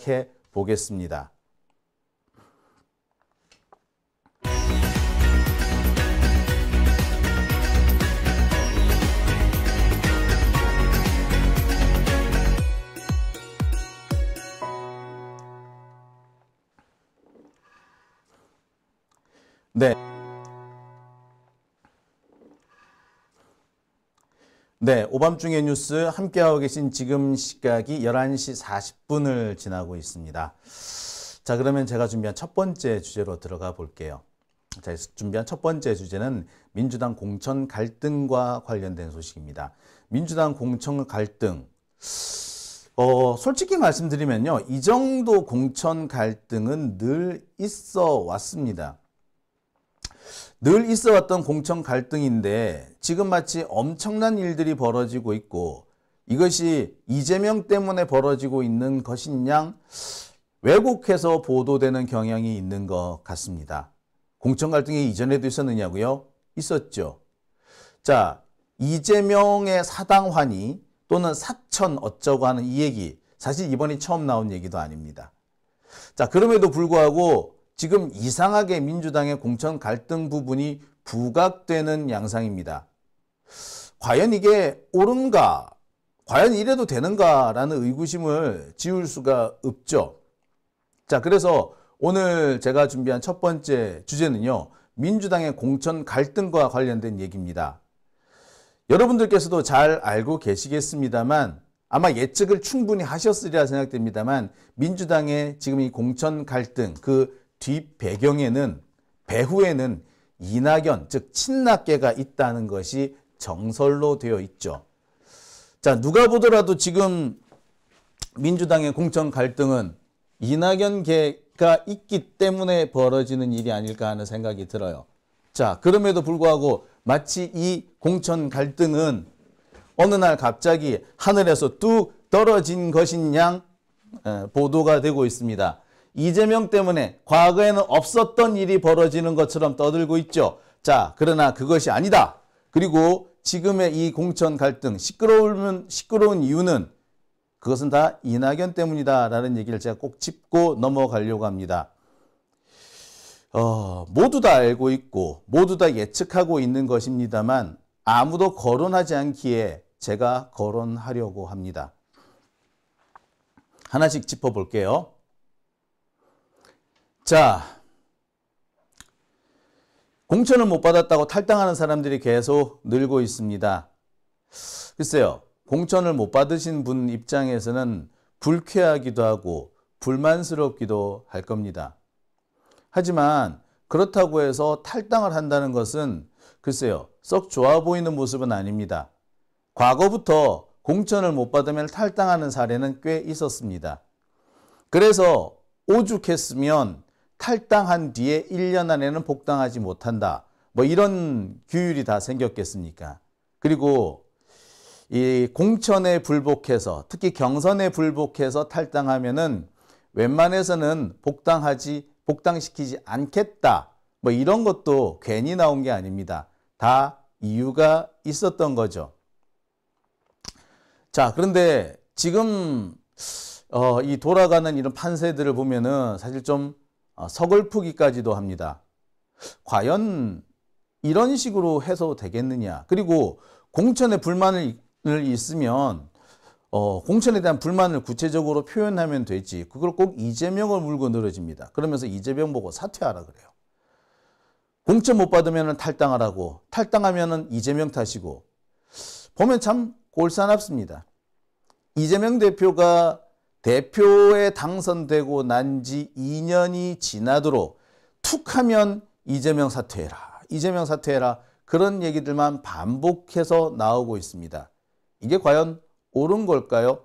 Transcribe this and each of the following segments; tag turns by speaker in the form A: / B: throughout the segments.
A: 생각해 보겠습니다. 네. 네, 오밤중의 뉴스 함께하고 계신 지금 시각이 11시 40분을 지나고 있습니다. 자, 그러면 제가 준비한 첫 번째 주제로 들어가 볼게요. 자, 준비한 첫 번째 주제는 민주당 공천 갈등과 관련된 소식입니다. 민주당 공천 갈등. 어, 솔직히 말씀드리면요. 이 정도 공천 갈등은 늘 있어 왔습니다. 늘 있어 왔던 공천 갈등인데 지금 마치 엄청난 일들이 벌어지고 있고 이것이 이재명 때문에 벌어지고 있는 것인 양 왜곡해서 보도되는 경향이 있는 것 같습니다. 공천 갈등이 이전에도 있었느냐고요? 있었죠. 자, 이재명의 사당환이 또는 사천 어쩌고 하는 이 얘기 사실 이번이 처음 나온 얘기도 아닙니다. 자, 그럼에도 불구하고 지금 이상하게 민주당의 공천 갈등 부분이 부각되는 양상입니다. 과연 이게 옳은가? 과연 이래도 되는가라는 의구심을 지울 수가 없죠. 자, 그래서 오늘 제가 준비한 첫 번째 주제는요. 민주당의 공천 갈등과 관련된 얘기입니다. 여러분들께서도 잘 알고 계시겠습니다만 아마 예측을 충분히 하셨으리라 생각됩니다만 민주당의 지금 이 공천 갈등 그 뒷배경에는 배후에는 이낙연 즉 친낙계가 있다는 것이 정설로 되어 있죠. 자 누가 보더라도 지금 민주당의 공천 갈등은 이낙연 계가 있기 때문에 벌어지는 일이 아닐까 하는 생각이 들어요. 자 그럼에도 불구하고 마치 이 공천 갈등은 어느 날 갑자기 하늘에서 뚝 떨어진 것인 양 보도가 되고 있습니다. 이재명 때문에 과거에는 없었던 일이 벌어지는 것처럼 떠들고 있죠. 자, 그러나 그것이 아니다. 그리고 지금의 이 공천 갈등 시끄러우면 시끄러운 이유는 그것은 다 이낙연 때문이다라는 얘기를 제가 꼭 짚고 넘어가려고 합니다. 어, 모두 다 알고 있고 모두 다 예측하고 있는 것입니다만 아무도 거론하지 않기에 제가 거론하려고 합니다. 하나씩 짚어볼게요. 자, 공천을 못 받았다고 탈당하는 사람들이 계속 늘고 있습니다. 글쎄요. 공천을 못 받으신 분 입장에서는 불쾌하기도 하고 불만스럽기도 할 겁니다. 하지만 그렇다고 해서 탈당을 한다는 것은 글쎄요. 썩 좋아 보이는 모습은 아닙니다. 과거부터 공천을 못 받으면 탈당하는 사례는 꽤 있었습니다. 그래서 오죽했으면 탈당한 뒤에 1년 안에는 복당하지 못한다. 뭐 이런 규율이 다 생겼겠습니까? 그리고 이 공천에 불복해서 특히 경선에 불복해서 탈당하면은 웬만해서는 복당하지 복당시키지 않겠다. 뭐 이런 것도 괜히 나온 게 아닙니다. 다 이유가 있었던 거죠. 자, 그런데 지금 어, 이 돌아가는 이런 판세들을 보면은 사실 좀 어, 서글프기까지도 합니다. 과연 이런 식으로 해서 되겠느냐. 그리고 공천에 불만을 있으면 어, 공천에 대한 불만을 구체적으로 표현하면 되지 그걸 꼭 이재명을 물고 늘어집니다. 그러면서 이재명 보고 사퇴하라 그래요. 공천 못 받으면 탈당하라고 탈당하면 이재명 탓이고 보면 참골산납습니다 이재명 대표가 대표에 당선되고 난 지 2년이 지나도록 툭하면 이재명 사퇴해라. 이재명 사퇴해라. 그런 얘기들만 반복해서 나오고 있습니다. 이게 과연 옳은 걸까요?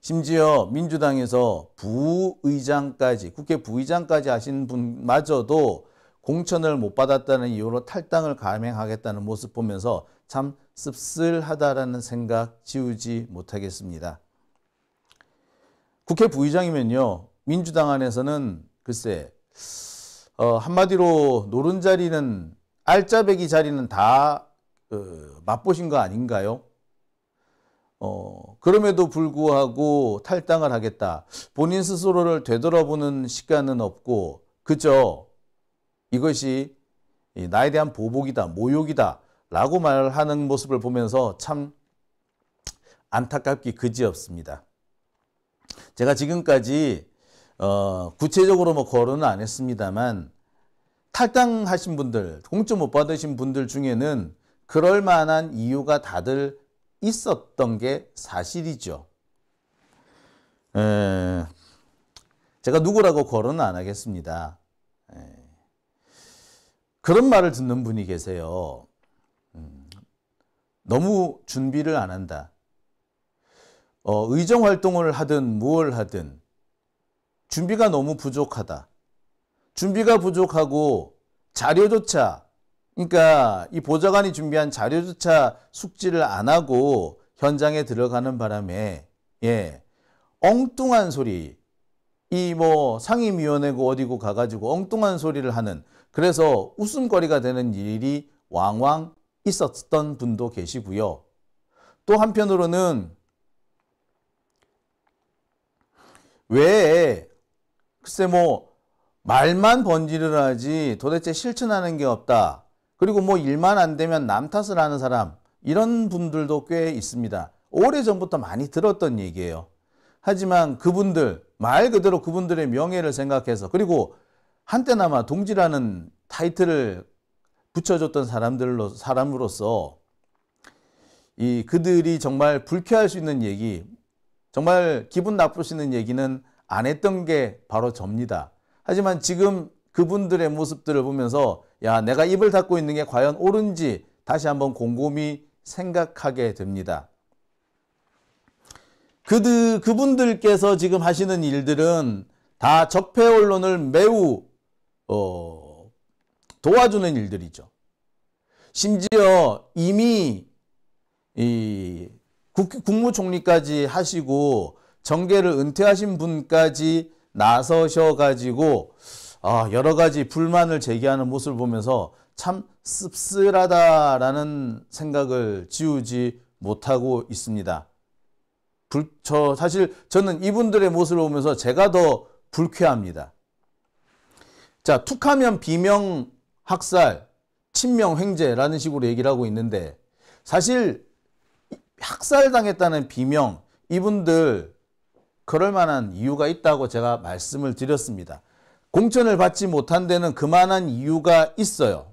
A: 심지어 민주당에서 부의장까지 국회 부의장까지 하신 분마저도 공천을 못 받았다는 이유로 탈당을 감행하겠다는 모습 보면서 참 씁쓸하다라는 생각 지우지 못하겠습니다. 국회 부의장이면요. 민주당 안에서는 글쎄 어, 한마디로 노른 자리는 알짜배기 자리는 다 어, 맛보신 거 아닌가요? 어, 그럼에도 불구하고 탈당을 하겠다. 본인 스스로를 되돌아보는 시간은 없고 그저 이것이 나에 대한 보복이다, 모욕이다 라고 말하는 모습을 보면서 참 안타깝기 그지없습니다. 제가 지금까지 어, 구체적으로 뭐 거론은 안 했습니다만 탈당하신 분들, 공천 못 받으신 분들 중에는 그럴 만한 이유가 다들 있었던 게 사실이죠. 에, 제가 누구라고 거론은 안 하겠습니다. 에, 그런 말을 듣는 분이 계세요. 음, 너무 준비를 안 한다. 어, 의정 활동을 하든 무얼 하든 준비가 너무 부족하다. 준비가 부족하고 자료조차 그러니까 이 보좌관이 준비한 자료조차 숙지를 안 하고 현장에 들어가는 바람에 예 엉뚱한 소리 이뭐 상임위원회고 어디고 가가지고 엉뚱한 소리를 하는 그래서 웃음거리가 되는 일이 왕왕 있었던 분도 계시고요. 또 한편으로는 왜 글쎄 뭐 말만 번지르르 하지 도대체 실천하는 게 없다. 그리고 뭐 일만 안 되면 남 탓을 하는 사람 이런 분들도 꽤 있습니다. 오래전부터 많이 들었던 얘기예요. 하지만 그분들 말 그대로 그분들의 명예를 생각해서 그리고 한때나마 동지라는 타이틀을 붙여줬던 사람들로 사람으로서 이 그들이 정말 불쾌할 수 있는 얘기 정말 기분 나쁘시는 얘기는 안 했던 게 바로 접니다. 하지만 지금 그분들의 모습들을 보면서 야 내가 입을 닫고 있는 게 과연 옳은지 다시 한번 곰곰이 생각하게 됩니다. 그드, 그분들께서 지금 하시는 일들은 다 적폐 언론을 매우 어, 도와주는 일들이죠. 심지어 이미 이 국, 국무총리까지 하시고 정계를 은퇴하신 분까지 나서셔가지고 아, 여러 가지 불만을 제기하는 모습을 보면서 참 씁쓸하다라는 생각을 지우지 못하고 있습니다. 불, 저 사실 저는 이분들의 모습을 보면서 제가 더 불쾌합니다. 자, 툭하면 비명, 학살, 친명 횡재라는 식으로 얘기를 하고 있는데 사실 학살당했다는 비명 이분들 그럴 만한 이유가 있다고 제가 말씀을 드렸습니다. 공천을 받지 못한 데는 그만한 이유가 있어요.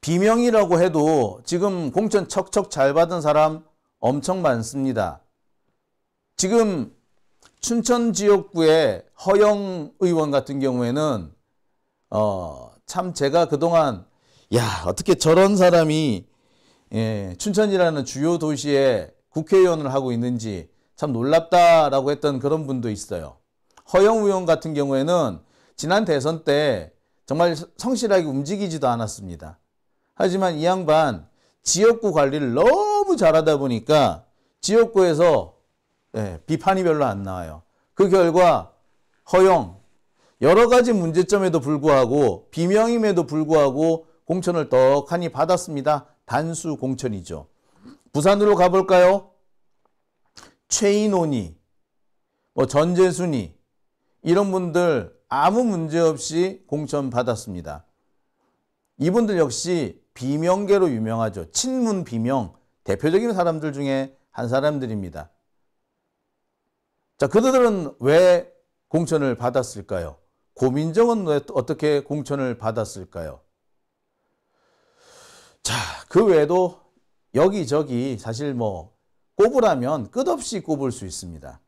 A: 비명이라고 해도 지금 공천 척척 잘 받은 사람 엄청 많습니다. 지금 춘천 지역구의 허영 의원 같은 경우에는 어, 참 제가 그동안 야 어떻게 저런 사람이 예, 춘천이라는 주요 도시에 국회의원을 하고 있는지 참 놀랍다라고 했던 그런 분도 있어요. 허영 의원 같은 경우에는 지난 대선 때 정말 성실하게 움직이지도 않았습니다. 하지만 이 양반 지역구 관리를 너무 잘하다 보니까 지역구에서 예, 비판이 별로 안 나와요. 그 결과 허영 여러 가지 문제점에도 불구하고 비명임에도 불구하고 공천을 떡하니 받았습니다. 단수 공천이죠. 부산으로 가볼까요? 최인호니, 뭐 전재순이 이런 분들 아무 문제 없이 공천 받았습니다. 이분들 역시 비명계로 유명하죠. 친문 비명 대표적인 사람들 중에 한 사람들입니다. 자, 그들은 왜 공천을 받았을까요? 고민정은 어떻게 공천을 받았을까요? 자, 그 외에도 여기저기 사실 뭐 꼽으라면 끝없이 꼽을 수 있습니다.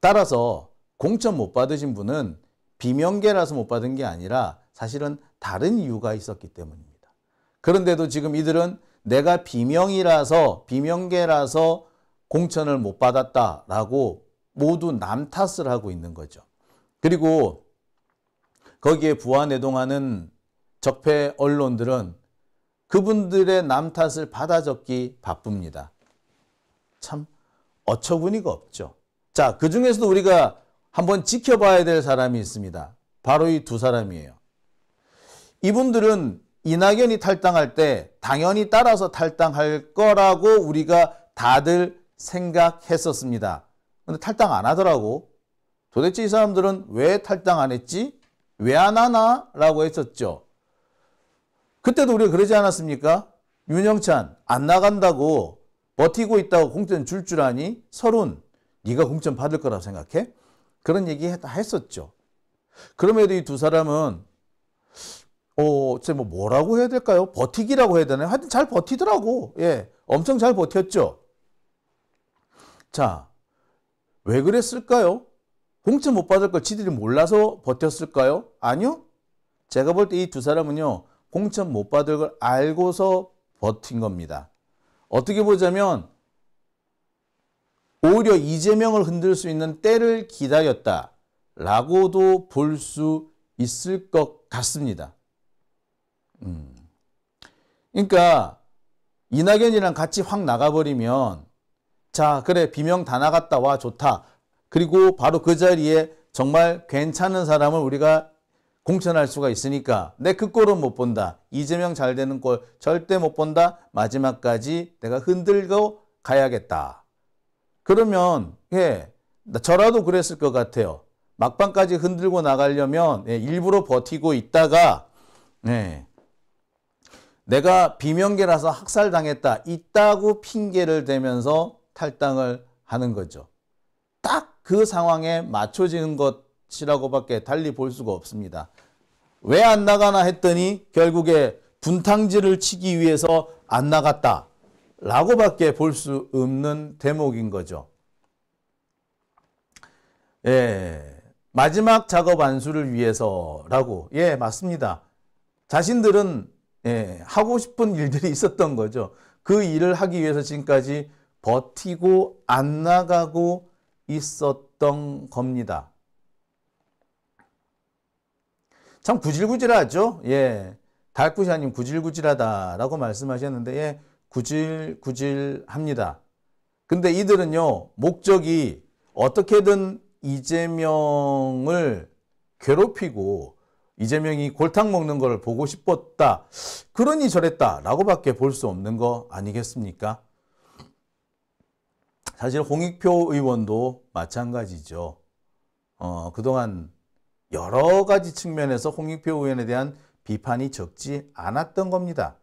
A: 따라서 공천 못 받으신 분은 비명계라서 못 받은 게 아니라 사실은 다른 이유가 있었기 때문입니다. 그런데도 지금 이들은 내가 비명이라서 비명계라서 공천을 못 받았다라고 모두 남 탓을 하고 있는 거죠. 그리고 거기에 부안내동하는 적폐 언론들은 그분들의 남 탓을 받아 적기 바쁩니다. 참 어처구니가 없죠. 자, 그 중에서도 우리가 한번 지켜봐야 될 사람이 있습니다. 바로 이 두 사람이에요. 이분들은 이낙연이 탈당할 때 당연히 따라서 탈당할 거라고 우리가 다들 생각했었습니다. 근데 탈당 안 하더라고. 도대체 이 사람들은 왜 탈당 안 했지? 왜 안 하나? 라고 했었죠. 그때도 우리가 그러지 않았습니까? 윤영찬 안 나간다고 버티고 있다고 공천 줄 줄 아니 서른 네가 공천 받을 거라고 생각해? 그런 얘기 했었죠. 그럼에도 이 두 사람은 어, 쟤뭐 뭐라고 해야 될까요? 버티기라고 해야 되나요? 하여튼 잘 버티더라고. 예. 엄청 잘 버텼죠. 자, 왜 그랬을까요? 공천 못 받을 걸 지들이 몰라서 버텼을까요? 아니요. 제가 볼 때 이 두 사람은요. 공천 못 받을 걸 알고서 버틴 겁니다. 어떻게 보자면 오히려 이재명을 흔들 수 있는 때를 기다렸다라고도 볼 수 있을 것 같습니다. 음. 그러니까 이낙연이랑 같이 확 나가버리면 자 그래 비명 다 나갔다 와 좋다. 그리고 바로 그 자리에 정말 괜찮은 사람을 우리가 공천할 수가 있으니까 내 그 꼴은 못 본다. 이재명 잘 되는 꼴 절대 못 본다. 마지막까지 내가 흔들고 가야겠다. 그러면 예, 저라도 그랬을 것 같아요. 막판까지 흔들고 나가려면 예, 일부러 버티고 있다가 예, 내가 비명계라서 학살당했다. 있다고 핑계를 대면서 탈당을 하는 거죠. 딱 그 상황에 맞춰지는 것 치라고밖에 달리 볼 수가 없습니다. 왜 안 나가나 했더니 결국에 분탕질을 치기 위해서 안 나갔다. 라고밖에 볼 수 없는 대목인 거죠. 예. 마지막 작업 안수를 위해서라고. 예, 맞습니다. 자신들은 예, 하고 싶은 일들이 있었던 거죠. 그 일을 하기 위해서 지금까지 버티고 안 나가고 있었던 겁니다. 참 구질구질하죠. 예. 달구샤님 구질구질하다라고 말씀하셨는데 예, 구질구질합니다. 근데 이들은요 목적이 어떻게든 이재명을 괴롭히고 이재명이 골탕 먹는 걸 보고 싶었다. 그러니 저랬다라고 밖에 볼 수 없는 거 아니겠습니까? 사실 홍익표 의원도 마찬가지죠. 어, 그동안 여러 가지 측면에서 홍익표 의원에 대한 비판이 적지 않았던 겁니다.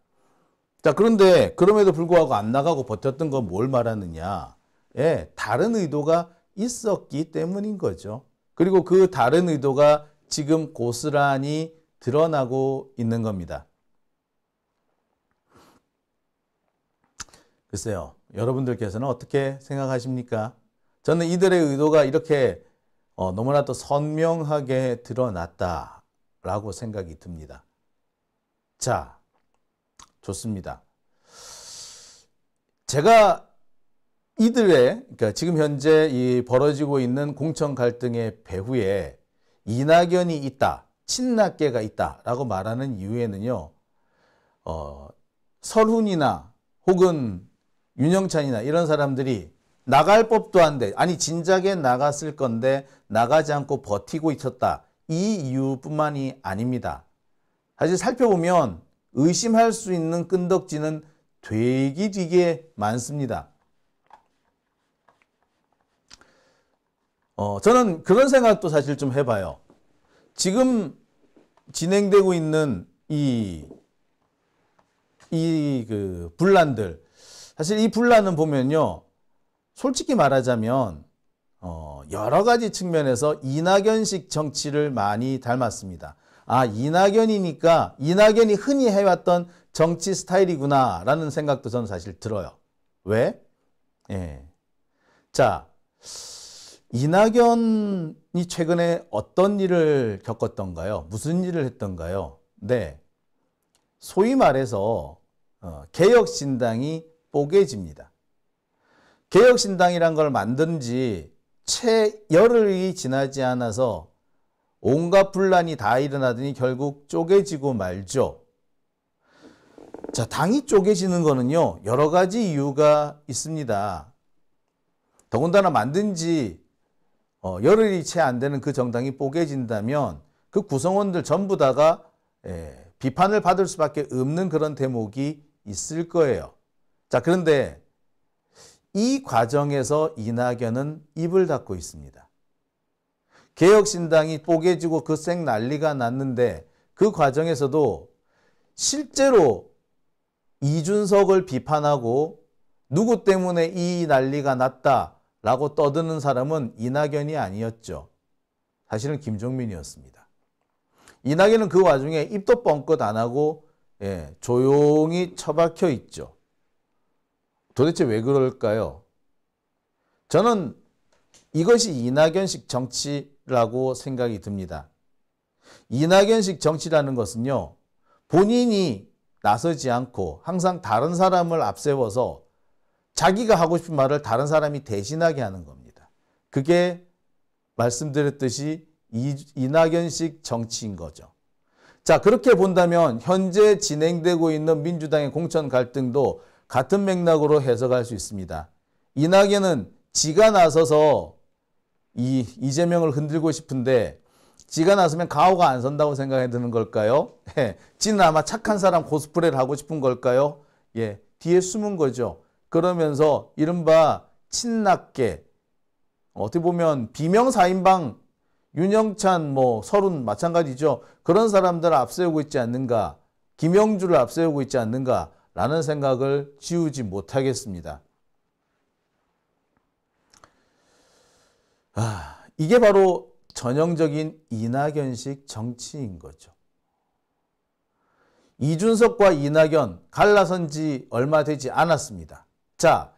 A: 자, 그런데 그럼에도 불구하고 안 나가고 버텼던 건 뭘 말하느냐? 예, 다른 의도가 있었기 때문인 거죠. 그리고 그 다른 의도가 지금 고스란히 드러나고 있는 겁니다. 글쎄요. 여러분들께서는 어떻게 생각하십니까? 저는 이들의 의도가 이렇게 어, 너무나도 선명하게 드러났다라고 생각이 듭니다. 자, 좋습니다. 제가 이들의 그러니까 지금 현재 이 벌어지고 있는 공천 갈등의 배후에 이낙연이 있다, 친낙계가 있다라고 말하는 이유에는요, 어, 설훈이나 혹은 윤영찬이나 이런 사람들이 나갈 법도 한데 아니 진작에 나갔을 건데 나가지 않고 버티고 있었다. 이 이유뿐만이 아닙니다. 사실 살펴보면 의심할 수 있는 끈덕지는 되기 되게 많습니다. 어, 저는 그런 생각도 사실 좀 해봐요. 지금 진행되고 있는 이, 이 그 분란들. 사실 이 분란은 보면요. 솔직히 말하자면 어, 여러 가지 측면에서 이낙연식 정치를 많이 닮았습니다. 아 이낙연이니까 이낙연이 흔히 해왔던 정치 스타일이구나 라는 생각도 저는 사실 들어요. 왜? 예. 자 이낙연이 최근에 어떤 일을 겪었던가요? 무슨 일을 했던가요? 네. 소위 말해서 어, 개혁신당이 뽀개집니다. 개혁신당이란 걸 만든 지 채 열흘이 지나지 않아서 온갖 분란이 다 일어나더니 결국 쪼개지고 말죠. 자, 당이 쪼개지는 거는요. 여러 가지 이유가 있습니다. 더군다나 만든 지 어, 열흘이 채 안 되는 그 정당이 뽀개진다면 그 구성원들 전부 다가 에, 예, 비판을 받을 수밖에 없는 그런 대목이 있을 거예요. 자, 그런데 이 과정에서 이낙연은 입을 닫고 있습니다. 개혁신당이 뽀개지고 그 생 난리가 났는데 그 과정에서도 실제로 이준석을 비판하고 누구 때문에 이 난리가 났다라고 떠드는 사람은 이낙연이 아니었죠. 사실은 김종민이었습니다. 이낙연은 그 와중에 입도 뻥끗 안 하고 예, 조용히 처박혀 있죠. 도대체 왜 그럴까요? 저는 이것이 이낙연식 정치라고 생각이 듭니다. 이낙연식 정치라는 것은요. 본인이 나서지 않고 항상 다른 사람을 앞세워서 자기가 하고 싶은 말을 다른 사람이 대신하게 하는 겁니다. 그게 말씀드렸듯이 이, 낙연식 정치인 거죠. 자 그렇게 본다면 현재 진행되고 있는 민주당의 공천 갈등도 같은 맥락으로 해석할 수 있습니다. 이낙연은 지가 나서서 이 이재명을 흔들고 싶은데 지가 나서면 가오가 안 선다고 생각해 드는 걸까요? 예, 지는 아마 착한 사람 코스프레를 하고 싶은 걸까요? 예, 뒤에 숨은 거죠. 그러면서 이른바 친낙계 어떻게 보면 비명 사인방 윤영찬 뭐 서른 마찬가지죠. 그런 사람들 을 앞세우고 있지 않는가 김영주를 앞세우고 있지 않는가 라는 생각을 지우지 못하겠습니다. 아, 이게 바로 전형적인 이낙연식 정치인 거죠. 이준석과 이낙연 갈라선 지 얼마 되지 않았습니다. 자,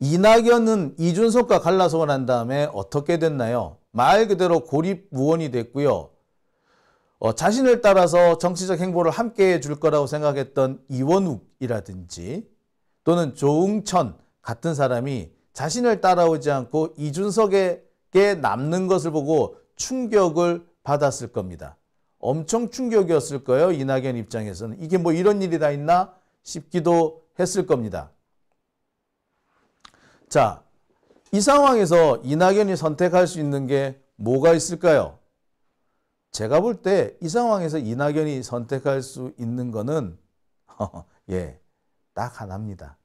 A: 이낙연은 이준석과 갈라서난 다음에 어떻게 됐나요? 말 그대로 고립무원이 됐고요. 어, 자신을 따라서 정치적 행보를 함께 해 줄 거라고 생각했던 이원욱이라든지 또는 조응천 같은 사람이 자신을 따라오지 않고 이준석에게 남는 것을 보고 충격을 받았을 겁니다. 엄청 충격이었을 거예요. 이낙연 입장에서는. 이게 뭐 이런 일이 다 있나 싶기도 했을 겁니다. 자, 이 상황에서 이낙연이 선택할 수 있는 게 뭐가 있을까요? 제가 볼 때 이 상황에서 이낙연이 선택할 수 있는 거는 예, 딱 하나입니다.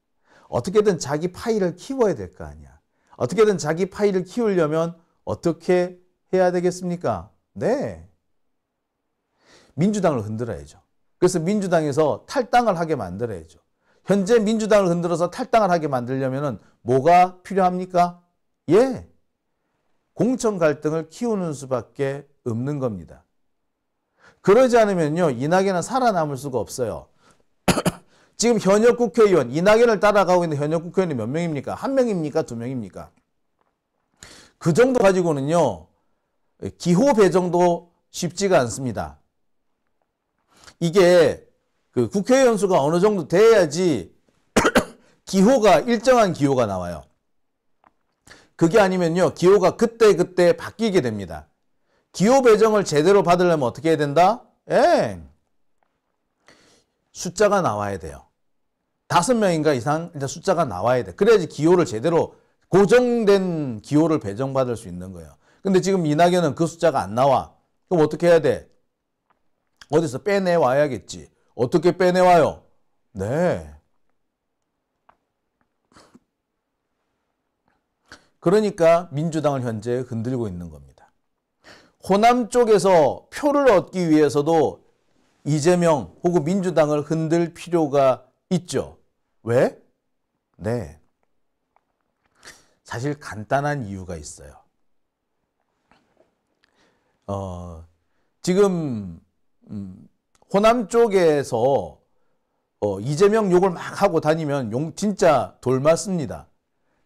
A: 어떻게든 자기 파일을 키워야 될 거 아니야. 어떻게든 자기 파일을 키우려면 어떻게 해야 되겠습니까? 네. 민주당을 흔들어야죠. 그래서 민주당에서 탈당을 하게 만들어야죠. 현재 민주당을 흔들어서 탈당을 하게 만들려면 뭐가 필요합니까? 예. 공천 갈등을 키우는 수밖에 없는 겁니다. 그러지 않으면요. 이낙연은 살아남을 수가 없어요. 지금 현역 국회의원, 이낙연을 따라가고 있는 현역 국회의원이 몇 명입니까? 한 명입니까? 두 명입니까? 그 정도 가지고는요. 기호 배정도 쉽지가 않습니다. 이게 그 국회의원 수가 어느 정도 돼야지 기호가 일정한 기호가 나와요. 그게 아니면요. 기호가 그때그때 그때 바뀌게 됩니다. 기호 배정을 제대로 받으려면 어떻게 해야 된다? 예. 숫자가 나와야 돼요. 다섯 명인가 이상 일단 숫자가 나와야 돼. 그래야지 기호를 제대로 고정된 기호를 배정받을 수 있는 거예요. 근데 지금 이낙연은 그 숫자가 안 나와. 그럼 어떻게 해야 돼? 어디서 빼내와야겠지. 어떻게 빼내와요? 네. 그러니까 민주당을 현재 흔들고 있는 겁니다. 호남 쪽에서 표를 얻기 위해서도 이재명 혹은 민주당을 흔들 필요가 있죠. 왜? 네. 사실 간단한 이유가 있어요. 어, 지금 음, 호남 쪽에서 어, 이재명 욕을 막 하고 다니면 용 진짜 돌맞습니다.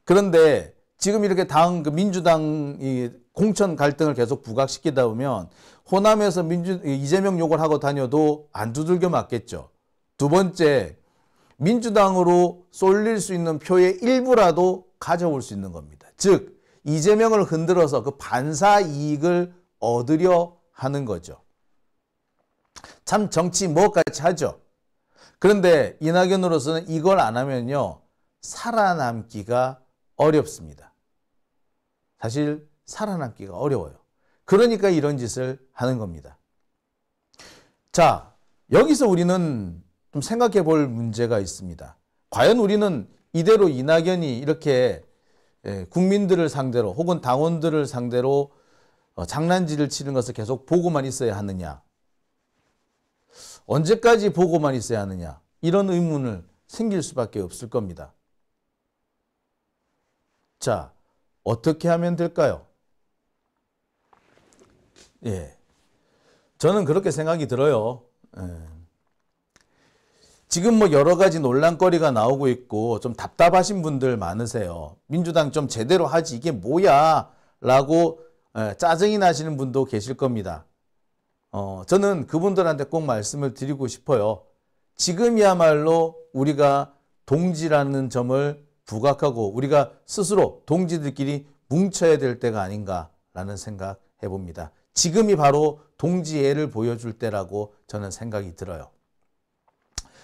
A: 그런데 지금 이렇게 당 그 민주당이 공천 갈등을 계속 부각시키다 보면 호남에서 민주 이재명 욕을 하고 다녀도 안 두들겨 맞겠죠. 두 번째, 민주당으로 쏠릴 수 있는 표의 일부라도 가져올 수 있는 겁니다. 즉 이재명을 흔들어서 그 반사 이익을 얻으려 하는 거죠. 참 정치 무엇같이 하죠. 그런데 이낙연으로서는 이걸 안 하면요. 살아남기가 어렵습니다. 사실 살아남기가 어려워요. 그러니까 이런 짓을 하는 겁니다. 자, 여기서 우리는 좀 생각해 볼 문제가 있습니다. 과연 우리는 이대로 이낙연이 이렇게 예, 국민들을 상대로 혹은 당원들을 상대로 어, 장난질을 치는 것을 계속 보고만 있어야 하느냐? 언제까지 보고만 있어야 하느냐? 이런 의문을 생길 수밖에 없을 겁니다. 자, 어떻게 하면 될까요? 예. 저는 그렇게 생각이 들어요. 예. 지금 뭐 여러 가지 논란거리가 나오고 있고 좀 답답하신 분들 많으세요. 민주당 좀 제대로 하지 이게 뭐야 라고 예, 짜증이 나시는 분도 계실 겁니다. 어, 저는 그분들한테 꼭 말씀을 드리고 싶어요. 지금이야말로 우리가 동지라는 점을 부각하고 우리가 스스로 동지들끼리 뭉쳐야 될 때가 아닌가라는 생각 해봅니다. 지금이 바로 동지애를 보여줄 때라고 저는 생각이 들어요.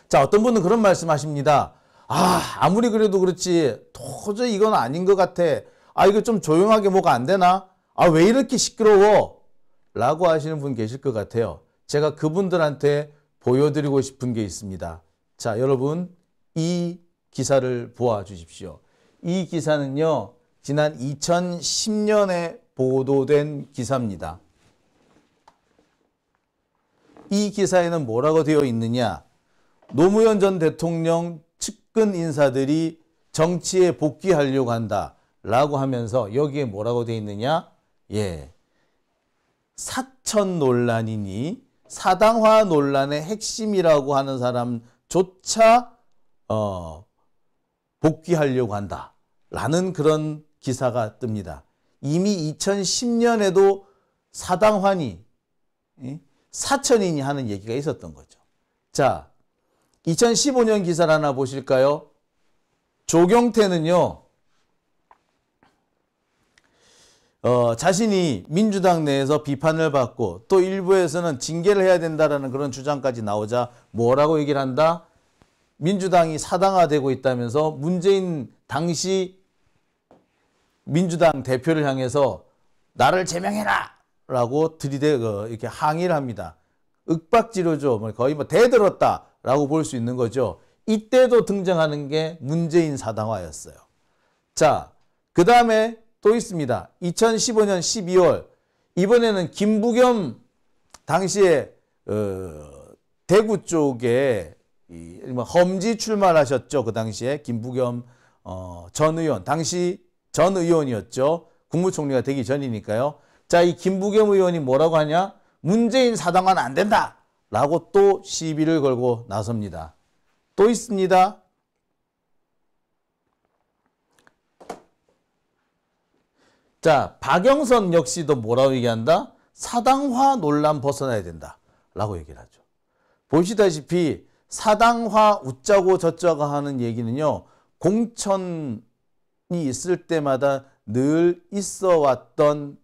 A: 자 어떤 분은 그런 말씀하십니다. 아 아무리 그래도 그렇지 도저히 이건 아닌 것 같아. 아 이거 좀 조용하게 뭐가 안 되나? 아 왜 이렇게 시끄러워? 라고 하시는 분 계실 것 같아요. 제가 그분들한테 보여드리고 싶은 게 있습니다. 자 여러분 이 기사를 보아주십시오. 이 기사는요 지난 2010년에 보도된 기사입니다. 이 기사에는 뭐라고 되어 있느냐. 노무현 전 대통령 측근 인사들이 정치에 복귀하려고 한다. 라고 하면서 여기에 뭐라고 되어 있느냐. 예. 사천 논란이니 사당화 논란의 핵심이라고 하는 사람조차 어, 복귀하려고 한다. 라는 그런 기사가 뜹니다. 이미 2010년에도 사당환이 사천인이 하는 얘기가 있었던 거죠. 자, 2015년 기사를 하나 보실까요? 조경태는요. 어, 자신이 민주당 내에서 비판을 받고 또 일부에서는 징계를 해야 된다라는 그런 주장까지 나오자 뭐라고 얘기를 한다? 민주당이 사당화되고 있다면서 문재인 당시 민주당 대표를 향해서 나를 제명해라! 라고 들이대고 어, 이렇게 항의를 합니다. 윽박지료죠. 뭐 거의 뭐 대들었다라고 볼 수 있는 거죠. 이때도 등장하는 게 문재인 사당화였어요. 자, 그 다음에 또 있습니다. 2015년 12월 이번에는 김부겸 당시에 어, 대구 쪽에 이, 뭐 험지 출마하셨죠. 그 당시에 김부겸 어, 전 의원 당시 전 의원이었죠. 국무총리가 되기 전이니까요. 자, 이 김부겸 의원이 뭐라고 하냐? 문재인 사당화안 된다. 라고 또 시비를 걸고 나섭니다. 또 있습니다. 자, 박영선 역시도 뭐라고 얘기한다? 사당화 논란 벗어나야 된다. 라고 얘기를 하죠. 보시다시피 사당화 웃자고 저자고 하는 얘기는요. 공천이 있을 때마다 늘 있어 왔던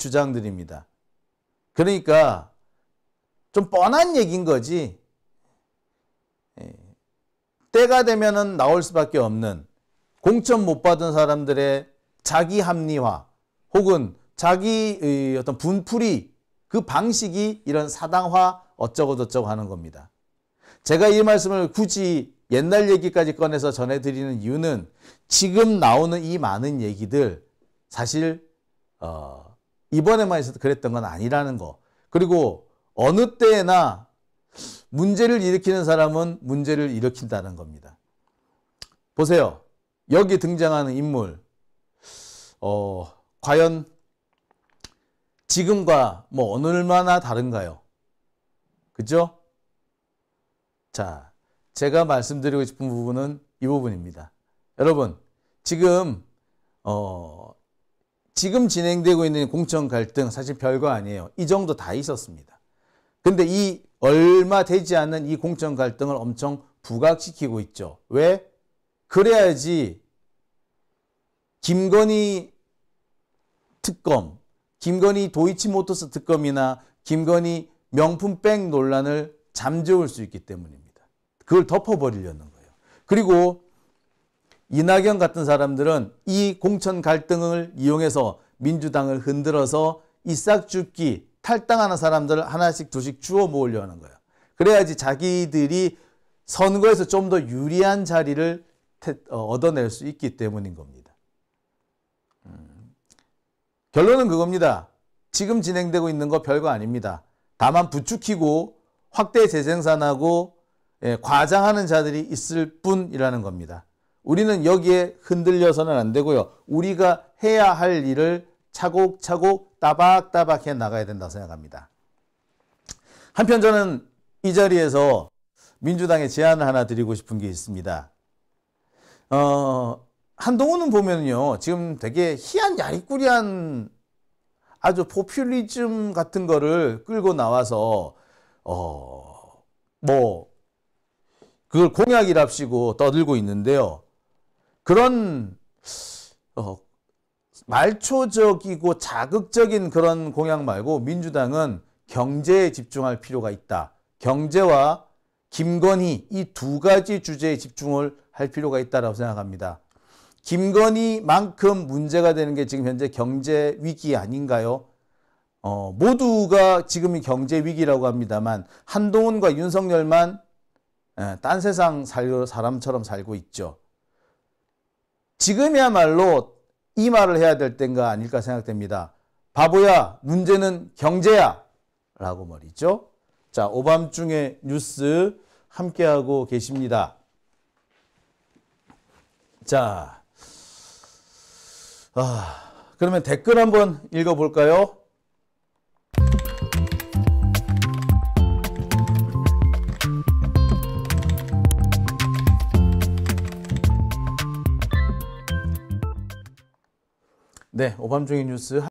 A: 주장들입니다. 그러니까 좀 뻔한 얘기인 거지 예. 때가 되면은 나올 수밖에 없는 공천 못 받은 사람들의 자기 합리화 혹은 자기 어떤 분풀이 그 방식이 이런 사당화 어쩌고저쩌고 하는 겁니다. 제가 이 말씀을 굳이 옛날 얘기까지 꺼내서 전해드리는 이유는 지금 나오는 이 많은 얘기들 사실 어, 이번에만 해서 그랬던 건 아니라는 거. 그리고 어느 때나 문제를 일으키는 사람은 문제를 일으킨다는 겁니다. 보세요. 여기 등장하는 인물, 어, 과연 지금과 뭐 어느 얼마나 다른가요? 그죠? 자, 제가 말씀드리고 싶은 부분은 이 부분입니다. 여러분, 지금 어, 지금 진행되고 있는 공천 갈등 사실 별거 아니에요. 이 정도 다 있었습니다. 근데 이 얼마 되지 않는이 공천 갈등을 엄청 부각시키고 있죠. 왜? 그래야지 김건희 특검, 김건희 도이치모터스 특검이나 김건희 명품백 논란을 잠재울 수 있기 때문입니다. 그걸 덮어버리려는 거예요. 그리고 이낙연 같은 사람들은 이 공천 갈등을 이용해서 민주당을 흔들어서 이삭줍기 탈당하는 사람들을 하나씩 두씩 주워 모으려 하는 거예요. 그래야지 자기들이 선거에서 좀 더 유리한 자리를 어, 얻어낼 수 있기 때문인 겁니다. 음. 결론은 그겁니다. 지금 진행되고 있는 거 별거 아닙니다. 다만 부추기고 확대 재생산하고 예, 과장하는 자들이 있을 뿐이라는 겁니다. 우리는 여기에 흔들려서는 안 되고요. 우리가 해야 할 일을 차곡차곡 따박따박 해 나가야 된다고 생각합니다. 한편 저는 이 자리에서 민주당에 제안을 하나 드리고 싶은 게 있습니다. 어, 한동훈은 보면요. 지금 되게 희한 야리꾸리한 아주 포퓰리즘 같은 거를 끌고 나와서 어, 뭐 그걸 공약이랍시고 떠들고 있는데요. 그런 어, 말초적이고 자극적인 그런 공약 말고 민주당은 경제에 집중할 필요가 있다. 경제와 김건희 이 두 가지 주제에 집중을 할 필요가 있다라고 생각합니다. 김건희만큼 문제가 되는 게 지금 현재 경제 위기 아닌가요? 어, 모두가 지금이 경제 위기라고 합니다만 한동훈과 윤석열만 예, 딴 세상 살 사람처럼 살고 있죠. 지금이야말로 이 말을 해야 될 때인가 아닐까 생각됩니다. 바보야, 문제는 경제야. 라고 말이죠. 자, 오밤중에 뉴스 함께하고 계십니다. 자, 아, 그러면 댓글 한번 읽어볼까요? 네, 오밤중의 뉴스